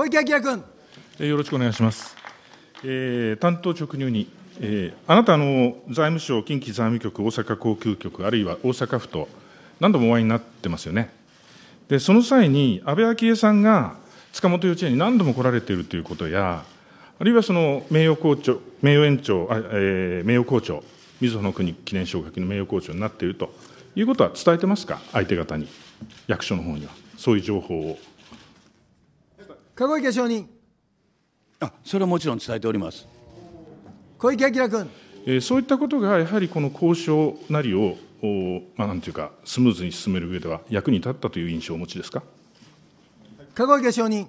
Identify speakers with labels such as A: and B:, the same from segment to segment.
A: 小池晃
B: 君。よろしくお願いします。えー、担当直入に、えー、あなたの財務省、近畿財務局、大阪航空局、あるいは大阪府と、何度もお会いになってますよね。で、その際に、安倍昭恵さんが塚本幼稚園に何度も来られているということや、あるいはその名誉校長、名誉園長、えー、名誉校長、みずほの国記念奨学金の名誉校長になっているということは伝えてますか、相手方に、役所の方には、そういう情報を。籠池証人。あそれはもちろん伝えております小池晃君。えー、そういったことがやはりこの交渉なりを、おまあ、なんていうか、スムーズに進める上では役に立ったという印象をお持ちですか籠
C: 池証人。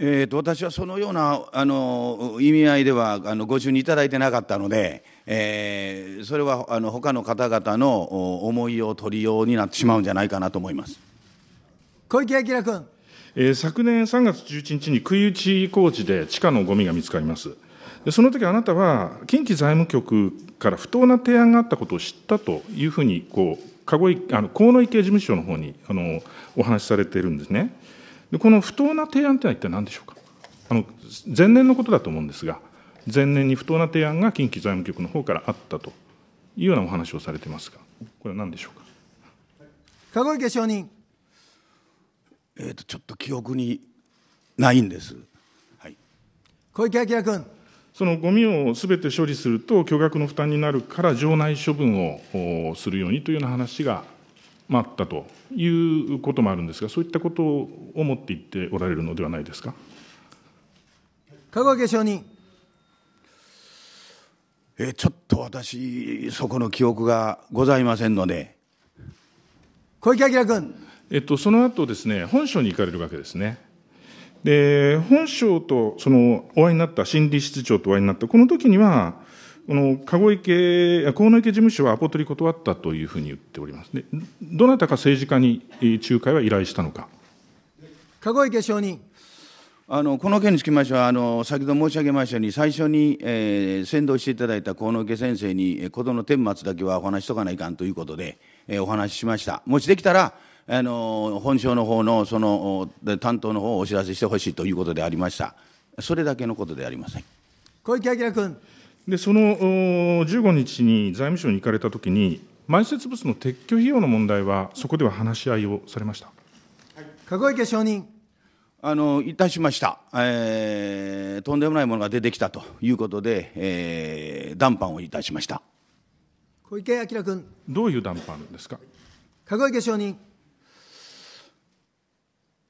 C: えーと、と私はそのようなあの意味合いではあのご就任いただいてなかったので、えー、それはあの他の方々の思いを取りようになってしまうんじゃないかなと思います。
B: 小池晃君。えー、昨年3月11日に杭打ち工事で地下のゴミが見つかります。でその時あなたは近畿財務局から不当な提案があったことを知ったというふうにこう籠あの河野池事務所の方にあにお話しされているんですねで、この不当な提案というのは一体何でしょうか、あの前年のことだと思うんですが、前年に不当な提案が近畿財務局の方からあったというようなお話をされていますが、これは何でしょう
A: か。籠池証人
B: えーと、ちょっと記憶にないんです。はい、小池晃君そのゴミをすべて処理すると巨額の負担になるから場内処分をするようにというような話があったということもあるんですが、そういったことを思っていっておられるのではないですか。香川家承認えちょっと私、そこの記憶がございませんので。小池晃君。えっと、その後ですね、本省に行かれるわけですね。で、本省と、その、お会いになった、心理室長とお会いになった、この時には、この、籠池、河野池事務所はアポ取り断ったというふうに言っております。で、どなたか政治家に仲介は依頼したのか。
C: 籠池承認。あのこの件につきましてはあの、先ほど申し上げましたように、最初に、えー、先導していただいた河野家先生に、事の顛末だけはお話しとかないかんということで、えー、お話ししました。もしできたら、あの本省の方のその担当の方をお知らせしてほしいということでありました。それだけのことであ
B: りません。小池晃君。で、その15日に財務省に行かれたときに、埋設物の撤去費用の問題は、そこでは話し合いをされました。
C: 籠池承認。あのいたしました、えー、とんでもないものが出てきたということで、えー、談判をいたしました小池晃君。どういう談判ですか籠池承認。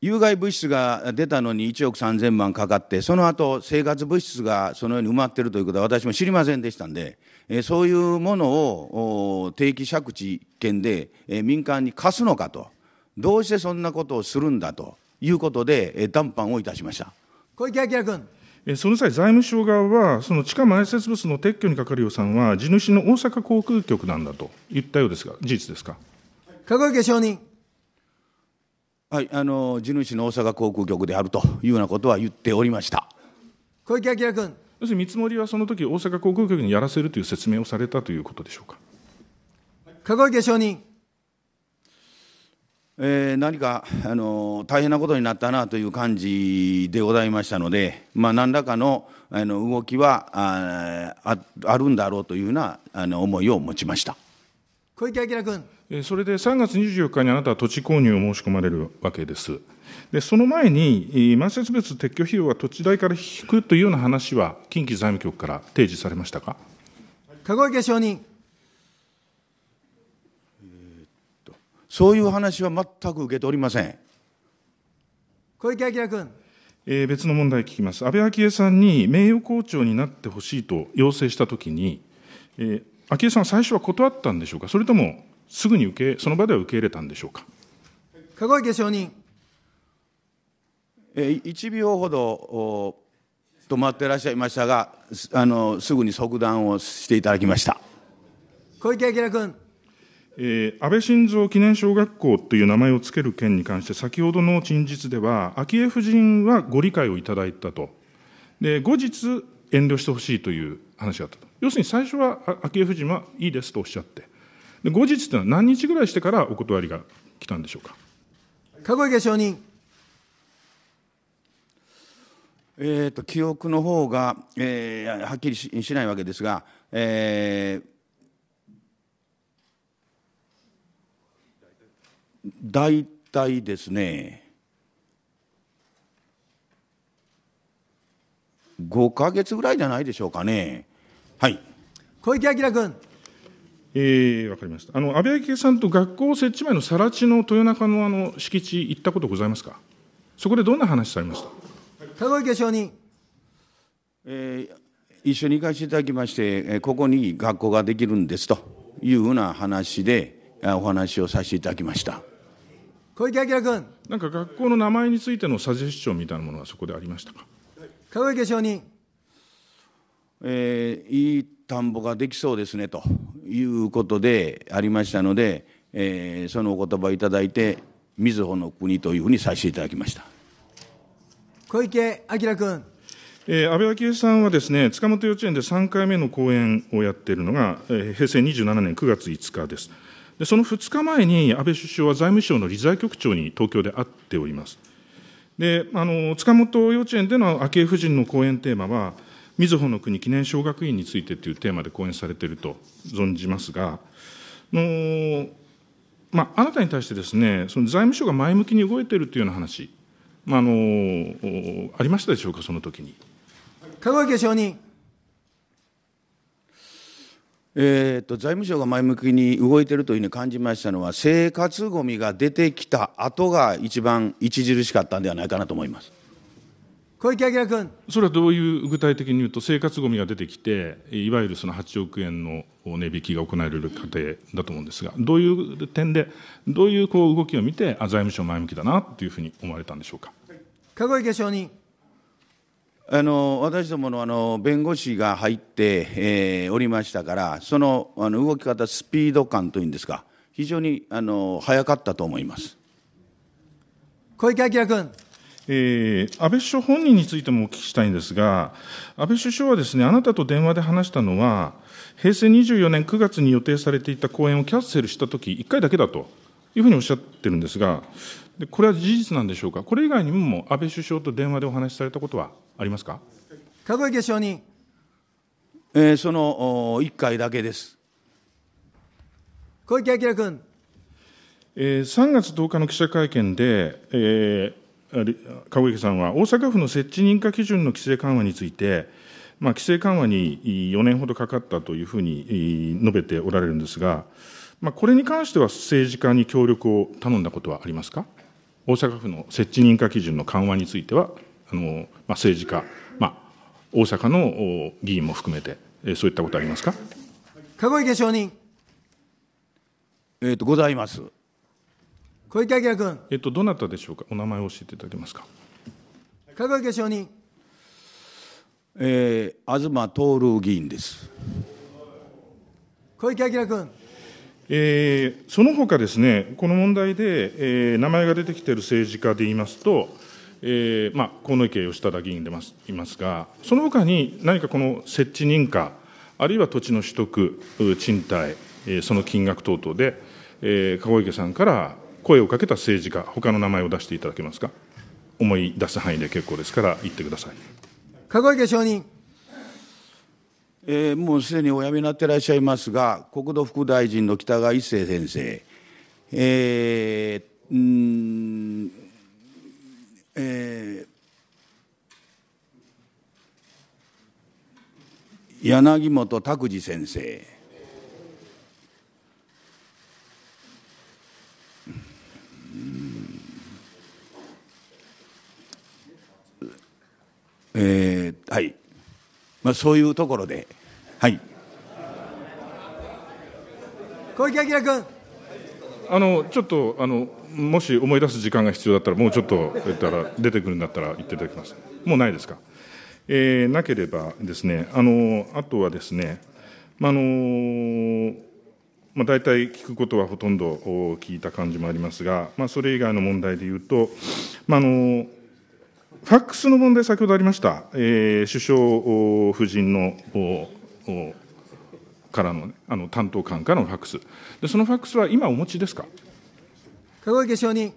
C: 有害物質が出たのに1億3000万かかってその後生活物質がそのように埋まっているということは私も知りませんでしたんで、えー、そういうものを定期借地権で、えー、民間に貸すのかとどうしてそんなことをするんだということで、えー、談判をいたしました
B: 小池晃君。その際、財務省側は、その地下埋設物の撤去にかかる予算は、地主の大阪航空局なんだと言ったようですが、事実ですか。籠池承認
C: はい、あの地主の大阪航空局であるというようなことは言っておりました小池
B: 晃君。要するに見積もりはその時大阪航空局にやらせるという説明をされたということでしょうか。籠池証人。えー、何かあ
C: の大変なことになったなという感じでございましたので、まあ、何らかのあの動きはああるんだろうというようなあの思いを持ちました。
A: 小池晃
B: 君。それで3月24日にあなたは土地購入を申し込まれるわけです。でその前に、満性別撤去費用は土地代から引くというような話は、近畿財務局から提示されましたか。籠池証人。そういう話は全く受けておりません。
A: 小池晃君。
B: えー、別の問題聞きます。安倍昭恵さんに名誉校長になってほしいと要請したときに、えー、昭恵さん、最初は断ったんでしょうか、それともすぐに受けその場では受け入れたんでしょうか。
C: 籠池証人1秒ほど止まっていらっしゃいましたがあの、すぐに即断をしていただきました小池
A: 晃
B: 君、えー、安倍晋三記念小学校という名前を付ける件に関して、先ほどの陳述では、昭恵夫人はご理解をいただいたと、で後日、遠慮してほしいという話があったと。要するに最初は昭恵夫人はいいですとおっしゃって、で後日というのは何日ぐらいしてからお断りが来たんでしょうか。籠池証人。えーと、記憶の方
C: が、えー、はっきりししないわけですが、えー、大体ですね5
B: か月ぐらいじゃないでしょうかね。はい小池晃君。えー、分かりました、あの安倍昭恵さんと学校設置前の更地の豊中のあの敷地、行ったことございますか、そこでどんな話されました
A: 籠池証人、
C: えー、一緒に行かせていただきまして、ここに学校ができるんですというふうな話で、お話をさせていただきました
B: 小池晃君。なんか学校の名前についてのサジェスションみたいなものはそこでありましたか。川上承認、えー、いい田んぼができそうですねということ
C: でありましたので、えー、そのお言葉をいただいてみずほの国とい
B: うふうにさせていただきました小
A: 池晃君。
B: えー、安倍昭恵さんはですね塚本幼稚園で3回目の講演をやっているのが、えー、平成27年9月5日ですでその2日前に安倍首相は財務省の理財局長に東京で会っておりますであの塚本幼稚園での昭恵夫人の講演テーマは、みずほの国記念小学院についてというテーマで講演されていると存じますが、のまあ、あなたに対してです、ね、その財務省が前向きに動いているというような話、まあ、あのありましたでしょうか、その時に。香
A: 川家承認
B: えーと、財務省が前向
C: きに動いているというふうに感じましたのは、生活ごみが出てきた後が一番著しかったんではないかなと思います小池晃君。
B: それはどういう具体的に言うと、生活ごみが出てきて、いわゆるその8億円の値引きが行われる過程だと思うんですが、どういう点で、どういうこう動きを見て、あ財務省前向きだなというふうに思われたんでしょうか。籠池承認あの私ども
C: のあの弁護士が入って、えー、おりましたからそのあの動き方スピード感というんですか非常にあの早かったと思います
B: 小池晃君。えー、安倍首相本人についてもお聞きしたいんですが、安倍首相はですね、あなたと電話で話したのは、平成24年9月に予定されていた講演をキャッセルしたとき、1回だけだというふうにおっしゃってるんですが、でこれは事実なんでしょうか、これ以外にも安倍首相と電話でお話しされたことはありますか。籠池証人、えー、その1回だけです。
C: 小池晃君。
B: えー、3月10日の記者会見で、えー、籠池さんは、大阪府の設置認可基準の規制緩和について、まあ、規制緩和に4年ほどかかったというふうに述べておられるんですが、まあ、これに関しては政治家に協力を頼んだことはありますか大阪府の設置認可基準の緩和については、あのまあ、政治家、まあ、大阪の議員も含めて、えー、そういったことありますか
A: 籠池証人。
B: えっ、ー、と、ございます。小池晃君。えっ、と、どなたでしょうか、お名前を教えていただけますか。
A: 籠池証人。
B: えー、東徹議員です。
A: 小池晃君。
B: そのほかですね、この問題で名前が出てきている政治家でいいますと、河野池義忠議員でいますが、そのほかに何かこの設置認可、あるいは土地の取得、賃貸、その金額等々で、籠池さんから声をかけた政治家、他の名前を出していただけますか。思い出す範囲で結構ですから、言ってください。
C: 籠池証人。えー、もうすでにお辞めになっていらっしゃいますが、国土副大臣の北川一生先生、えー、うんえー、柳本拓司先生、
B: まあ、そういうところで、はい、
A: 小池晃君。
B: あのちょっとあのもし思い出す時間が必要だったら、もうちょっと言ったら出てくるんだったら言っていただきます。もうないですか。えー、なければですね、あのあとはですね、まあのまあ、大体聞くことはほとんど聞いた感じもありますが、まあ、それ以外の問題でいうと、まあのファックスの問題、先ほどありました、えー、首相夫人のからの,、ね、あの担当官からのファックスで、そのファックスは今、お持ちですか籠池証人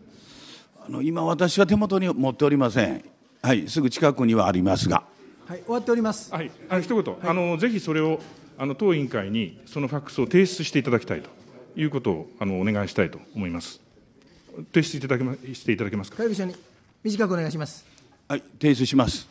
B: あの。今、
C: 私は手元に持っておりません、はい、すぐ近くにはありますが。
B: はい、終わっております。はい、あ一言、はい、あのぜひそれをあの当委員会にそのファックスを提出していただきたいということをあのお願いしたいと思います。提出いただけましていただけますか。会議所に
C: 短くお願いします。
B: はい、提出します。